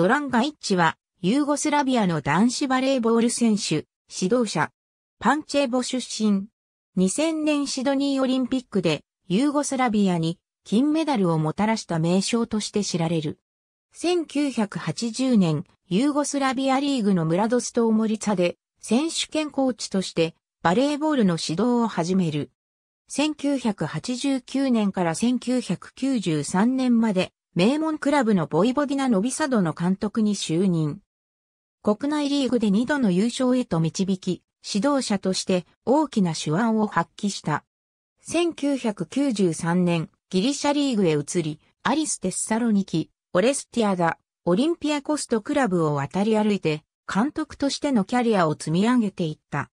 ゾラン・ガイッチは、ユーゴスラビアの男子バレーボール選手、指導者、パンチェボ出身。2000年シドニーオリンピックで、ユーゴスラビアに金メダルをもたらした名称として知られる。1980年、ユーゴスラビアリーグのムラドストーモリツァで、選手権コーチとして、バレーボールの指導を始める。1989年から1993年まで、名門クラブのボイボディナ・ノビサドの監督に就任。国内リーグで2度の優勝へと導き、指導者として大きな手腕を発揮した。1993年、ギリシャリーグへ移り、アリス・テッサロニキ、オレスティアダ、オリンピアコストクラブを渡り歩いて、監督としてのキャリアを積み上げていった。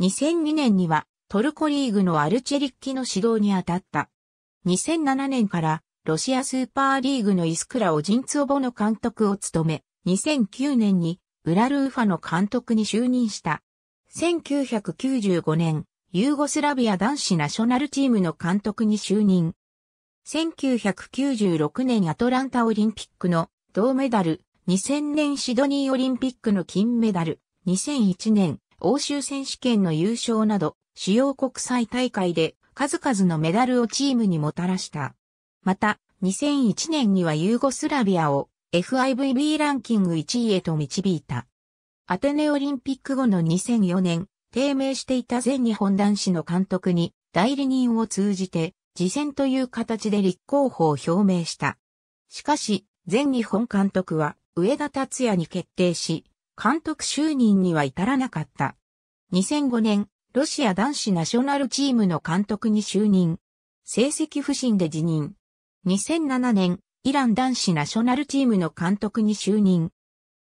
2002年にはトルコリーグのアルチェリッキの指導に当たった。2007年からロシアスーパーリーグのイスクラオジンツオボの監督を務め、2009年にウラルーファの監督に就任した。1995年、ユーゴスラビア男子ナショナルチームの監督に就任。1996年アトランタオリンピックの銅メダル、2000年シドニーオリンピックの金メダル、2001年欧州選手権の優勝など、主要国際大会で数々のメダルをチームにもたらした。また、2001年にはユーゴスラビアを FIVB ランキング1位へと導いた。アテネオリンピック後の2004年、低迷していた全日本男子の監督に代理人を通じて、次戦という形で立候補を表明した。しかし、全日本監督は上田達也に決定し、監督就任には至らなかった。2005年、ロシア男子ナショナルチームの監督に就任。成績不振で辞任。2007年、イラン男子ナショナルチームの監督に就任。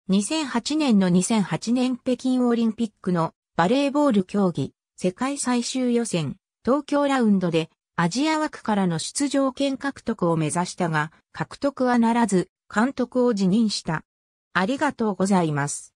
2008年の2008年北京オリンピックのバレーボール競技世界最終予選東京ラウンドでアジア枠からの出場権獲得を目指したが獲得はならず監督を辞任した。ありがとうございます。